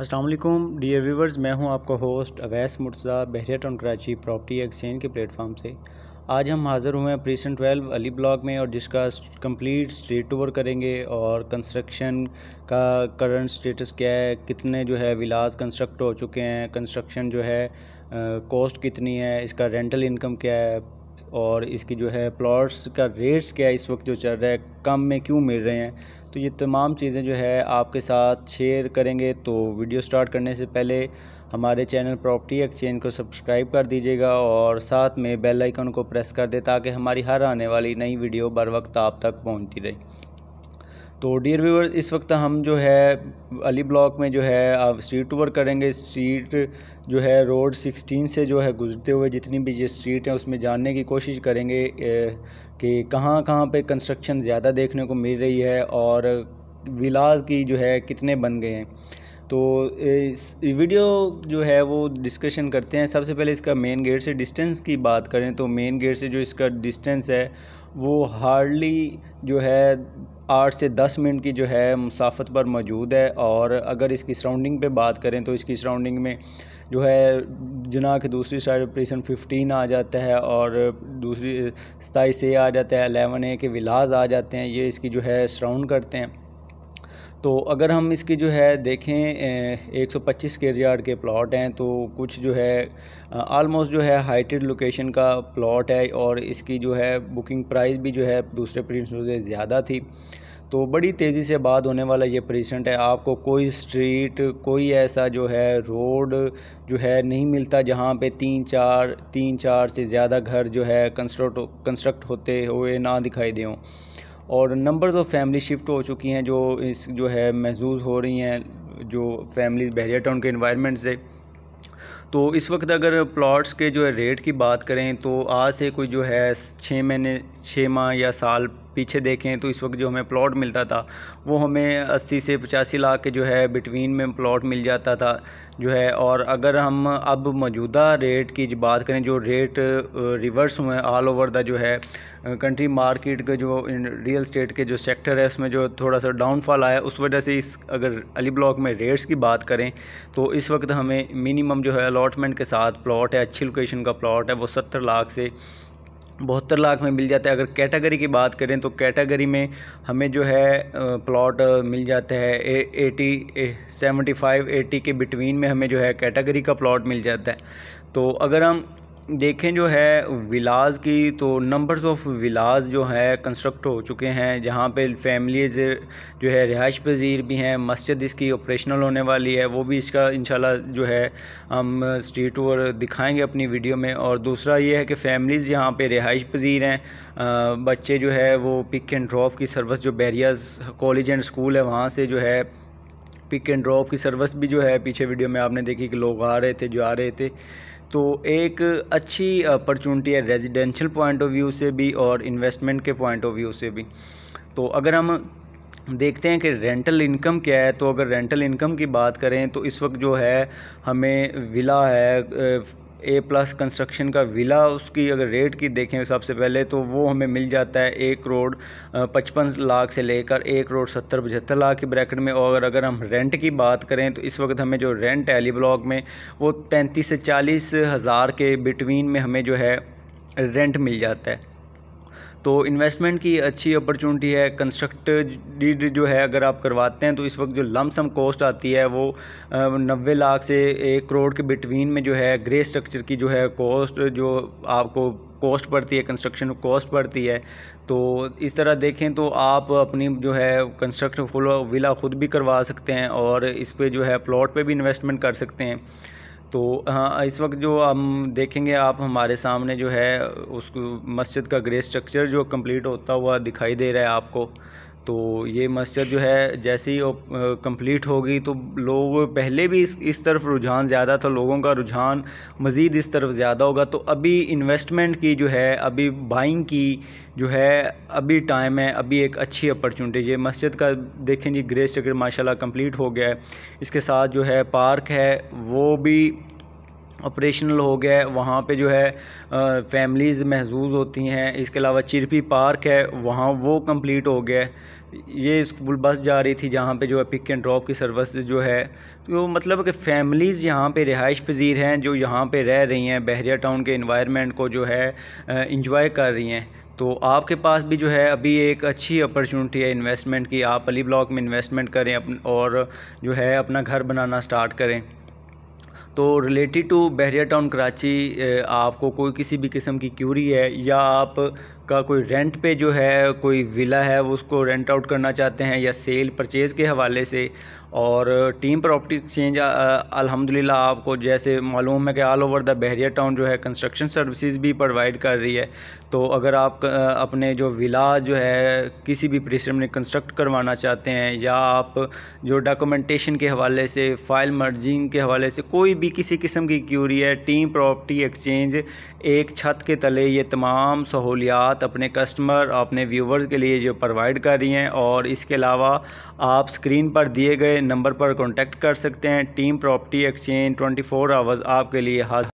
Aslam dear viewers मैं हूं आपका host Awais Murtaza Bahria town Karachi property exchange के प्लेटफॉर्म से आज हम हाज़िर हुए हैं प्रीसेंट ट्वेल्व अली ब्लॉक में और जिसका कंप्लीट स्ट्रीट टूर करेंगे और कंस्ट्रक्शन का करंट स्टेटस क्या है कितने जो है विलास कंस्ट्रक्ट हो चुके हैं कंस्ट्रक्शन जो है कॉस्ट कितनी है इसका रेंटल इनकम क्या है और इसकी जो है प्लॉट्स का रेट्स क्या इस वक्त जो चल रहा है कम में क्यों मिल रहे हैं तो ये तमाम चीज़ें जो है आपके साथ शेयर करेंगे तो वीडियो स्टार्ट करने से पहले हमारे चैनल प्रॉपर्टी एक्सचेंज को सब्सक्राइब कर दीजिएगा और साथ में बेल आइकन को प्रेस कर दे ताकि हमारी हर आने वाली नई वीडियो बर वक्त आप तक पहुंचती रहे तो डियर व्यूवर इस वक्त हम जो है अली ब्लॉक में जो है आप स्ट्रीट टूर करेंगे स्ट्रीट जो है रोड 16 से जो है गुजरते हुए जितनी भी ये स्ट्रीट हैं उसमें जानने की कोशिश करेंगे कि कहाँ कहाँ पे कंस्ट्रक्शन ज़्यादा देखने को मिल रही है और विलाज की जो है कितने बन गए हैं तो इस वीडियो जो है वो डिस्कशन करते हैं सबसे पहले इसका मेन गेट से डिस्टेंस की बात करें तो मेन गेट से जो इसका डिस्टेंस है वो हार्डली जो है आठ से दस मिनट की जो है मुसाफत पर मौजूद है और अगर इसकी सराउंडिंग पे बात करें तो इसकी सराउंडिंग में जो है जना के दूसरी साइड ऑपरेशन फिफ्टीन आ जाता है और दूसरी सताईस ए आ जाता है अलेवन ए के विलाज आ जाते हैं ये इसकी जो है सराउंड करते हैं तो अगर हम इसकी जो है देखें 125 स्क्वेयर यार्ड के प्लाट हैं तो कुछ जो है आलमोस्ट जो है हाइटेड लोकेशन का प्लाट है और इसकी जो है बुकिंग प्राइस भी जो है दूसरे प्रिंसों से ज़्यादा थी तो बड़ी तेज़ी से बात होने वाला ये प्रेजेंट है आपको कोई स्ट्रीट कोई ऐसा जो है रोड जो है नहीं मिलता जहाँ पे तीन चार तीन चार से ज़्यादा घर जो है कंस्ट्रक्ट कंस्ट्रक्ट होते हुए ना दिखाई दें और नंबर्स ऑफ़ फैमिली शिफ्ट हो चुकी हैं जो इस जो है महजूज हो रही हैं जो फैमिली बहरिया टाउन के इन्वायरमेंट से तो इस वक्त अगर प्लॉट्स के जो है रेट की बात करें तो आज से कोई जो है छः महीने छः माह या साल पीछे देखें तो इस वक्त जो हमें प्लॉट मिलता था वो हमें 80 से पचासी लाख के जो है बिटवीन में प्लॉट मिल जाता था जो है और अगर हम अब मौजूदा रेट की बात करें जो रेट रिवर्स हुए ऑल ओवर द जो है कंट्री मार्केट के जो रियल स्टेट के जो सेक्टर है उसमें जो थोड़ा सा डाउनफॉल आया उस वजह से इस अगर अली ब्लॉक में रेट्स की बात करें तो इस वक्त हमें मिनिमम जो है अलाटमेंट के साथ प्लॉट है अच्छी लोकेशन का प्लॉट है वो सत्तर लाख से बहत्तर लाख में मिल जाता है अगर कैटेगरी की बात करें तो कैटेगरी में हमें जो है प्लॉट मिल जाता है A, eighty seventy five eighty के बिटवीन में हमें जो है कैटेगरी का प्लॉट मिल जाता है तो अगर हम देखें जो है विलाज की तो नंबर्स ऑफ विलाज जो है कंस्ट्रक्ट हो चुके हैं जहाँ पे फैमिलीज़ जो है रिहाइश पजीर भी हैं मस्जिद इसकी ऑपरेशनल होने वाली है वो भी इसका इंशाल्लाह जो है हम स्ट्रीट टूर दिखाएंगे अपनी वीडियो में और दूसरा ये है कि फैमिलीज़ यहाँ पे रिहाइश पजीर हैं बच्चे जो है वो पिक एंड ड्रॉप की सर्विस जो बैरियाज कॉलेज एंड स्कूल है वहाँ से जो है पिक एंड ड्रॉप की सर्विस भी जो है पीछे वीडियो में आपने देखी कि लोग आ रहे थे जो आ रहे थे तो एक अच्छी अपॉर्चुनिटी है रेजिडेंशियल पॉइंट ऑफ व्यू से भी और इन्वेस्टमेंट के पॉइंट ऑफ व्यू से भी तो अगर हम देखते हैं कि रेंटल इनकम क्या है तो अगर रेंटल इनकम की बात करें तो इस वक्त जो है हमें विला है ए प्लस कंस्ट्रक्शन का विला उसकी अगर रेट की देखें सबसे पहले तो वो हमें मिल जाता है एक करोड़ पचपन लाख से लेकर एक करोड़ सत्तर पचहत्तर लाख के ब्रैकेट में और अगर हम रेंट की बात करें तो इस वक्त हमें जो रेंट है अली ब्लॉक में वो पैंतीस से चालीस हज़ार के बिटवीन में हमें जो है रेंट मिल जाता है तो इन्वेस्टमेंट की अच्छी अपॉर्चुनिटी है कंस्ट्रक्ट डीड जो है अगर आप करवाते हैं तो इस वक्त जो लमसम कॉस्ट आती है वो नब्बे लाख से एक करोड़ के बिटवीन में जो है ग्रे स्ट्रक्चर की जो है कॉस्ट जो आपको कॉस्ट पड़ती है कंस्ट्रक्शन कॉस्ट पड़ती है तो इस तरह देखें तो आप अपनी जो है कंस्ट्रक्ट फुल विला खुद भी करवा सकते हैं और इस पर जो है प्लॉट पे भी इन्वेस्टमेंट कर सकते हैं तो हाँ इस वक्त जो हम देखेंगे आप हमारे सामने जो है उसको मस्जिद का ग्रे स्ट्रक्चर जो कंप्लीट होता हुआ दिखाई दे रहा है आपको तो ये मस्जिद जो है जैसे ही कंप्लीट होगी तो लोग पहले भी इस तरफ रुझान ज़्यादा था लोगों का रुझान मज़ीद इस तरफ ज़्यादा होगा तो अभी इन्वेस्टमेंट की जो है अभी बाइंग की जो है अभी टाइम है अभी एक अच्छी अपॉर्चुनिटी ये मस्जिद का देखें जी ग्रेस चक्र माशाल्लाह कंप्लीट हो गया है इसके साथ जो है पार्क है वो भी ऑपरेशनल हो गया है वहाँ पे जो है फैमिलीज़ महजूज होती हैं इसके अलावा चिरपी पार्क है वहाँ वो कंप्लीट हो गया है ये स्कूल बस जा रही थी जहाँ पे जो है पिक एंड ड्रॉप की सर्विस जो है तो मतलब कि फैमिलीज़ यहाँ पे रिहाइश पजीर हैं जो यहाँ पे रह रही हैं बहरिया टाउन के इन्वायरमेंट को जो है इंजॉय कर रही हैं तो आपके पास भी जो है अभी एक अच्छी अपॉर्चुनिटी है इन्वेस्टमेंट की आप अली ब्लॉक में इन्वेस्टमेंट करें और जो है अपना घर बनाना स्टार्ट करें तो related to Bahria town Karachi आपको कोई किसी भी किस्म की क्यूरी है या आप का कोई रेंट पे जो है कोई विला है वो उसको रेंट आउट करना चाहते हैं या सेल परचेज़ के हवाले से और टीम प्रॉपर्टी एक्सचेंज अल्हम्दुलिल्लाह आपको जैसे मालूम है कि all over the Bahria town जो है कंस्ट्रक्शन सर्विसेज भी प्रोवाइड कर रही है तो अगर आप अपने जो विला जो है किसी भी परिश्रम में कंस्ट्रक्ट करवाना चाहते हैं या आप जो डॉक्यूमेंटेशन के हवाले से फ़ाइल मर्जिंग के हवाले से कोई भी किसी किस्म की क्यूरी है टीम प्रॉपर्टी एक्सचेंज एक छत के तले ये तमाम सहूलियात साथ अपने कस्टमर अपने व्यूवर्स के लिए जो प्रोवाइड कर रही हैं और इसके अलावा आप स्क्रीन पर दिए गए नंबर पर कॉन्टेक्ट कर सकते हैं team property exchange twenty four hours आपके लिए हाजिर